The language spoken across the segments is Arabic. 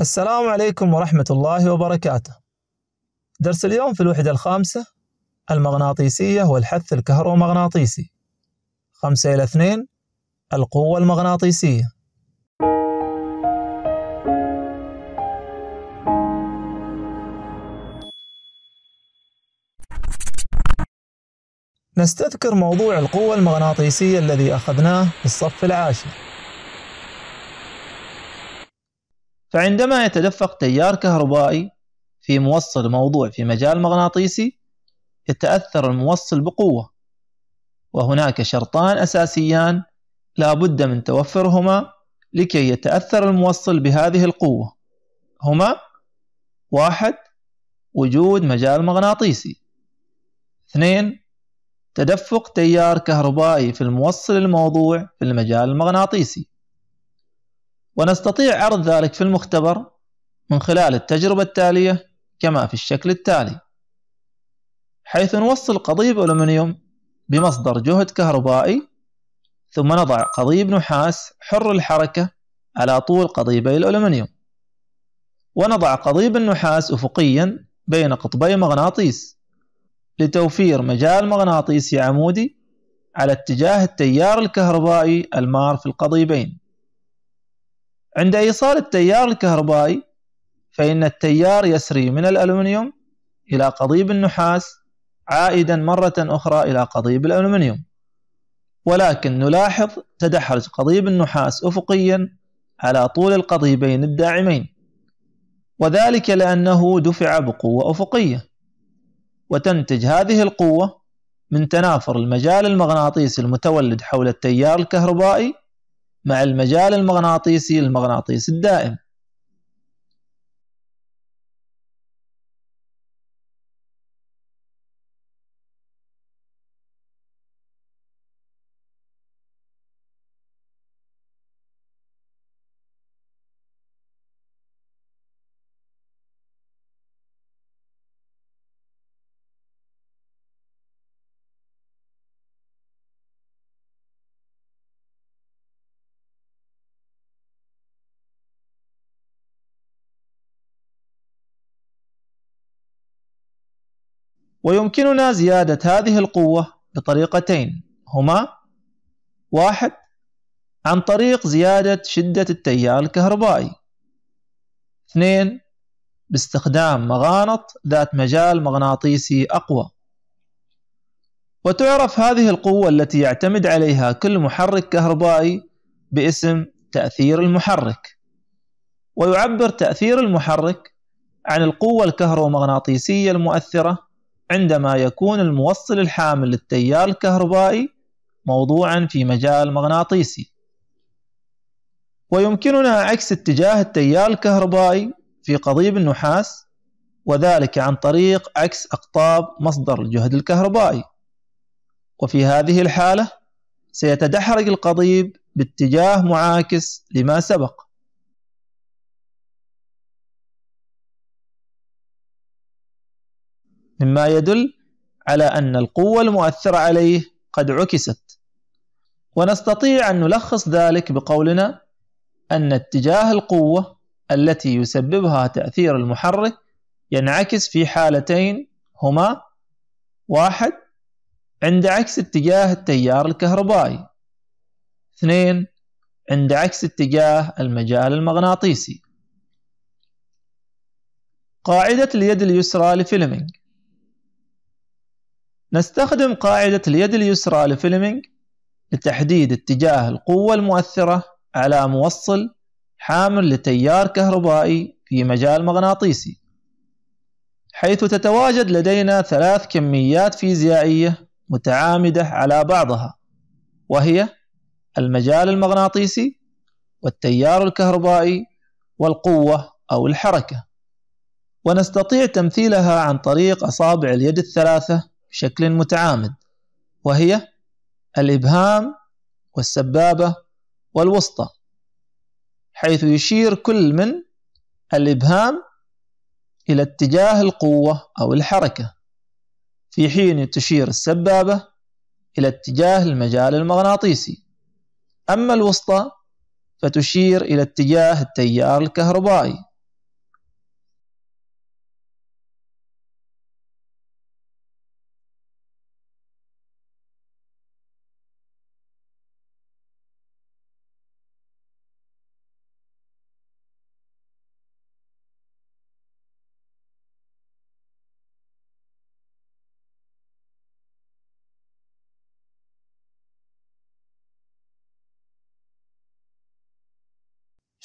السلام عليكم ورحمة الله وبركاته. درس اليوم في الوحدة الخامسة المغناطيسية والحث الكهرومغناطيسي. خمسة إلى اثنين القوة المغناطيسية. نستذكر موضوع القوة المغناطيسية الذي أخذناه في الصف العاشر. فعندما يتدفق تيار كهربائي في موصل موضوع في مجال مغناطيسي يتأثر الموصل بقوة وهناك شرطان أساسيان لا بد من توفرهما لكي يتأثر الموصل بهذه القوة هما واحد وجود مجال مغناطيسي اثنين تدفق تيار كهربائي في الموصل الموضوع في المجال المغناطيسي ونستطيع عرض ذلك في المختبر من خلال التجربة التالية كما في الشكل التالي حيث نوصل قضيب ألومنيوم بمصدر جهد كهربائي ثم نضع قضيب نحاس حر الحركة على طول قضيبي الألومنيوم ونضع قضيب النحاس أفقيا بين قطبي مغناطيس لتوفير مجال مغناطيسي عمودي على اتجاه التيار الكهربائي المار في القضيبين عند إيصال التيار الكهربائي فإن التيار يسري من الألومنيوم إلى قضيب النحاس عائدا مرة أخرى إلى قضيب الألومنيوم ولكن نلاحظ تدحرج قضيب النحاس أفقيا على طول القضيبين الداعمين وذلك لأنه دفع بقوة أفقية وتنتج هذه القوة من تنافر المجال المغناطيسي المتولد حول التيار الكهربائي مع المجال المغناطيسي المغناطيس الدائم ويمكننا زيادة هذه القوة بطريقتين هما واحد عن طريق زيادة شدة التيار الكهربائي اثنين باستخدام مغانط ذات مجال مغناطيسي أقوى وتعرف هذه القوة التي يعتمد عليها كل محرك كهربائي باسم تأثير المحرك ويعبر تأثير المحرك عن القوة الكهرومغناطيسية المؤثرة عندما يكون الموصل الحامل للتيار الكهربائي موضوعا في مجال مغناطيسي ويمكننا عكس اتجاه التيار الكهربائي في قضيب النحاس وذلك عن طريق عكس أقطاب مصدر الجهد الكهربائي وفي هذه الحالة سيتدحرج القضيب باتجاه معاكس لما سبق مما يدل على أن القوة المؤثرة عليه قد عكست ونستطيع أن نلخص ذلك بقولنا أن اتجاه القوة التي يسببها تأثير المحرك ينعكس في حالتين هما واحد عند عكس اتجاه التيار الكهربائي اثنين عند عكس اتجاه المجال المغناطيسي قاعدة اليد اليسرى لفيلمينج نستخدم قاعدة اليد اليسرى لفيلمينج لتحديد اتجاه القوة المؤثرة على موصل حامل لتيار كهربائي في مجال مغناطيسي حيث تتواجد لدينا ثلاث كميات فيزيائية متعامدة على بعضها وهي المجال المغناطيسي والتيار الكهربائي والقوة أو الحركة ونستطيع تمثيلها عن طريق أصابع اليد الثلاثة بشكل متعامد وهي الإبهام والسبابة والوسطى حيث يشير كل من الإبهام إلى اتجاه القوة أو الحركة في حين تشير السبابة إلى اتجاه المجال المغناطيسي أما الوسطى فتشير إلى اتجاه التيار الكهربائي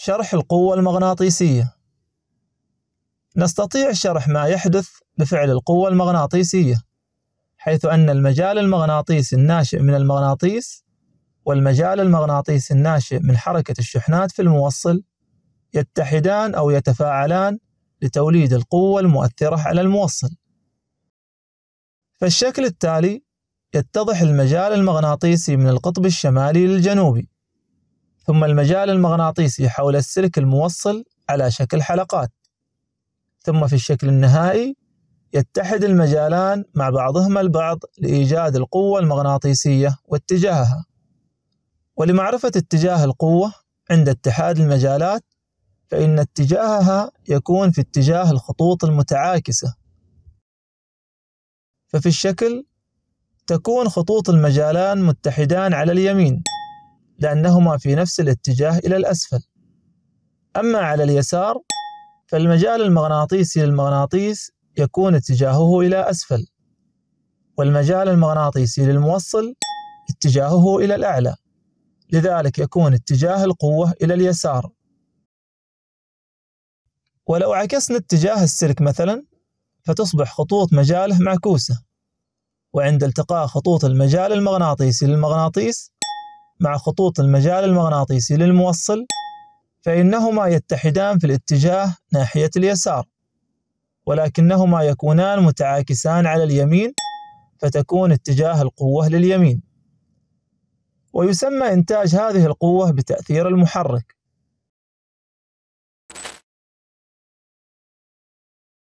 شرح القوة المغناطيسية نستطيع شرح ما يحدث بفعل القوة المغناطيسية حيث أن المجال المغناطيسي الناشئ من المغناطيس والمجال المغناطيسي الناشئ من حركة الشحنات في الموصل يتحدان أو يتفاعلان لتوليد القوة المؤثرة على الموصل فالشكل التالي يتضح المجال المغناطيسي من القطب الشمالي للجنوبي ثم المجال المغناطيسي حول السلك الموصل على شكل حلقات ثم في الشكل النهائي يتحد المجالان مع بعضهما البعض لإيجاد القوة المغناطيسية واتجاهها ولمعرفة اتجاه القوة عند اتحاد المجالات فإن اتجاهها يكون في اتجاه الخطوط المتعاكسة ففي الشكل تكون خطوط المجالان متحدان على اليمين لأنهما في نفس الاتجاه إلى الأسفل أما على اليسار فالمجال المغناطيسي للمغناطيس يكون اتجاهه إلى أسفل والمجال المغناطيسي للموصل اتجاهه إلى الأعلى لذلك يكون اتجاه القوة إلى اليسار ولو عكسنا اتجاه السلك مثلا فتصبح خطوط مجاله معكوسة وعند التقاء خطوط المجال المغناطيسي للمغناطيس مع خطوط المجال المغناطيسي للموصل فإنهما يتحدان في الاتجاه ناحية اليسار ولكنهما يكونان متعاكسان على اليمين فتكون اتجاه القوة لليمين ويسمى إنتاج هذه القوة بتأثير المحرك